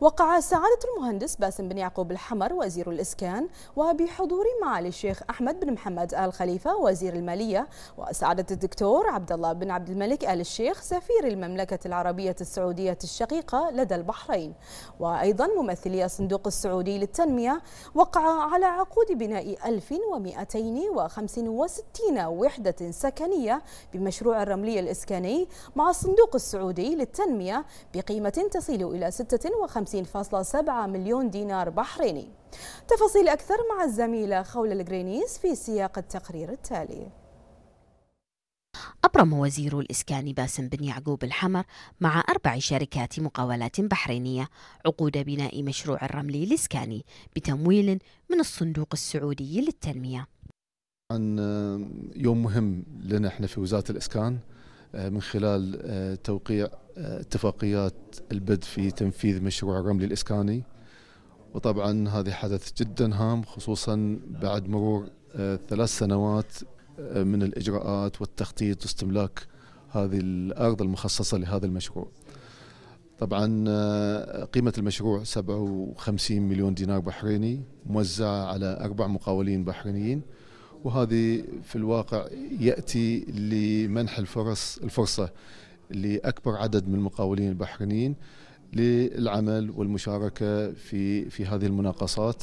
وقع سعادة المهندس باسم بن يعقوب الحمر وزير الإسكان وبحضور معالي الشيخ أحمد بن محمد آل خليفة وزير المالية وسعادة الدكتور عبد الله بن عبد الملك آل الشيخ سفير المملكة العربية السعودية الشقيقة لدى البحرين وأيضا ممثلي الصندوق السعودي للتنمية وقع على عقود بناء 1265 وحدة سكنية بمشروع الرملي الإسكاني مع الصندوق السعودي للتنمية بقيمة تصل إلى 56 52.7 مليون دينار بحريني تفاصيل أكثر مع الزميلة خولة الجرينيس في سياق التقرير التالي أبرم وزير الإسكان باسم بن يعقوب الحمر مع أربع شركات مقاولات بحرينية عقود بناء مشروع الرملي الإسكاني بتمويل من الصندوق السعودي للتنمية عن يوم مهم لنا احنا في وزارة الإسكان آه، من خلال آه، توقيع آه، اتفاقيات البدء في تنفيذ مشروع الرمل الإسكاني وطبعا هذا حدث جدا هام خصوصا بعد مرور ثلاث سنوات من الإجراءات والتخطيط واستملاك هذه الأرض المخصصة لهذا المشروع طبعا قيمة المشروع 57 مليون دينار بحريني موزعة على أربع مقاولين بحرينيين وهذه في الواقع ياتي لمنح الفرص الفرصه لاكبر عدد من المقاولين البحرينيين للعمل والمشاركه في في هذه المناقصات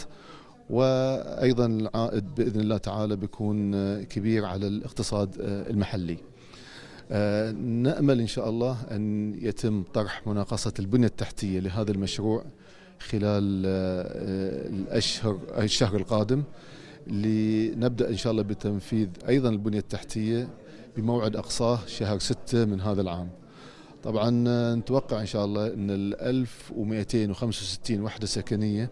وايضا العائد باذن الله تعالى بيكون كبير على الاقتصاد آه، المحلي. آه، نامل ان شاء الله ان يتم طرح مناقصه البنيه التحتيه لهذا المشروع خلال آه، الاشهر الشهر القادم. لنبدأ إن شاء الله بتنفيذ أيضا البنية التحتية بموعد أقصاه شهر ستة من هذا العام طبعا آه، نتوقع إن شاء الله أن ال 1265 وحدة سكنية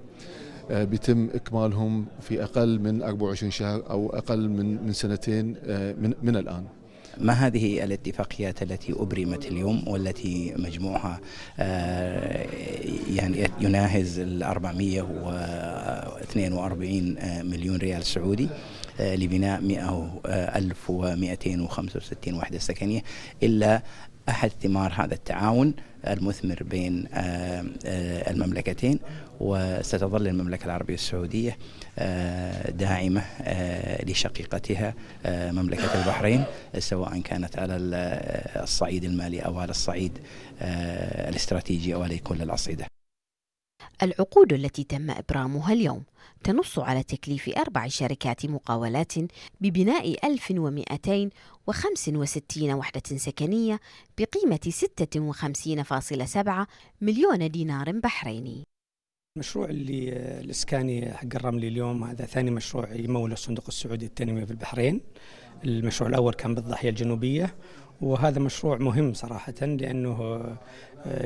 آه، بيتم إكمالهم في أقل من 24 شهر أو أقل من من سنتين آه، من, من الآن ما هذه الاتفاقيات التي أبرمت اليوم والتي مجموعها آه، يعني يناهز ال 442 آه، مليون ريال سعودي آه، لبناء 100 1265 وحدة سكنية إلا أحد ثمار هذا التعاون المثمر بين آه، آه، المملكتين وستظل المملكة العربية السعودية آه، داعمة لشقيقتها مملكة البحرين سواء كانت على الصعيد المالي أو على الصعيد الاستراتيجي أو على كل الأصعدة العقود التي تم إبرامها اليوم تنص على تكليف أربع شركات مقاولات ببناء 1265 وحدة سكنية بقيمة 56.7 مليون دينار بحريني المشروع اللي آه، الاسكاني حق الرملي اليوم هذا ثاني مشروع يموله الصندوق السعودي للتنميه في البحرين. المشروع الاول كان بالضاحيه الجنوبيه وهذا مشروع مهم صراحه لانه آه،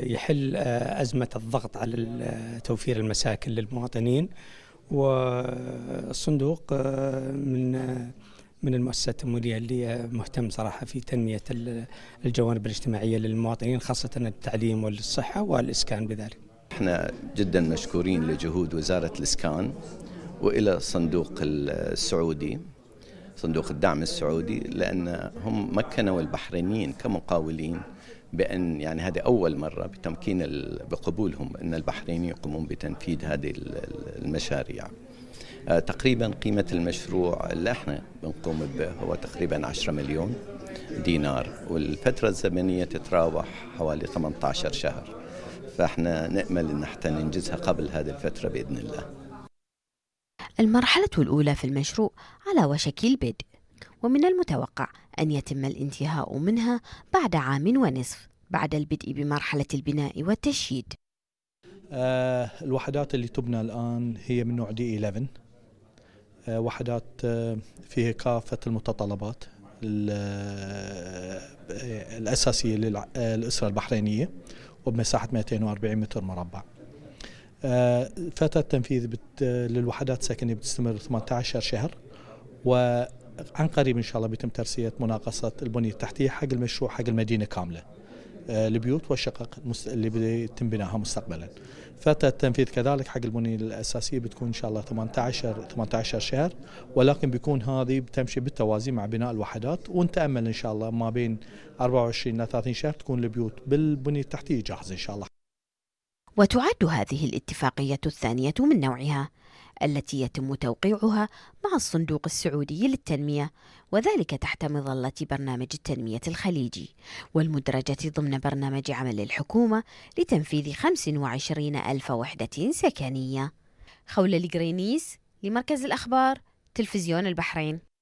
يحل آه، ازمه الضغط على توفير المساكن للمواطنين والصندوق من من المؤسسات التمويلية اللي مهتم صراحة في تنمية الجوانب الاجتماعية للمواطنين خاصة التعليم والصحة والإسكان بذلك احنا جدا مشكورين لجهود وزارة الإسكان وإلى الصندوق السعودي صندوق الدعم السعودي لأن هم مكنوا البحرينيين كمقاولين بأن يعني هذه أول مرة بتمكين بقبولهم أن البحرينيين يقومون بتنفيذ هذه المشاريع آه، تقريبا قيمة المشروع اللي احنا بنقوم به هو تقريبا 10 مليون دينار والفترة الزمنية تتراوح حوالي 18 شهر فاحنا نأمل ان حتى ننجزها قبل هذه الفترة بإذن الله المرحلة الأولى في المشروع على وشك البدء ومن المتوقع أن يتم الانتهاء منها بعد عام ونصف بعد البدء بمرحلة البناء والتشييد آه الوحدات اللي تبنى الآن هي من نوع دي 11 آه وحدات آه فيها كافة المتطلبات آه، الأساسية للأسرة آه، البحرينية وبمساحه 240 متر مربع آه، فترة التنفيذ للوحدات السكنية بتستمر 18 شهر وعن قريب إن شاء الله بيتم ترسية مناقصة البنية التحتية حق المشروع حق المدينة كاملة البيوت آه، والشقق اللي بيتم بنائها مستقبلا فترة التنفيذ كذلك حق البنية الأساسية بتكون إن شاء الله 18 18 شهر ولكن بيكون هذه بتمشي بالتوازي مع بناء الوحدات ونتأمل إن شاء الله ما بين 24 ل 30 شهر تكون البيوت بالبنية التحتية جاهزة إن شاء الله وتعد هذه الاتفاقية الثانية من نوعها التي يتم توقيعها مع الصندوق السعودي للتنمية وذلك تحت مظلة برنامج التنمية الخليجي والمدرجة ضمن برنامج عمل الحكومة لتنفيذ 25 ألف وحدة سكنية خولة الجرينيس لمركز الأخبار تلفزيون البحرين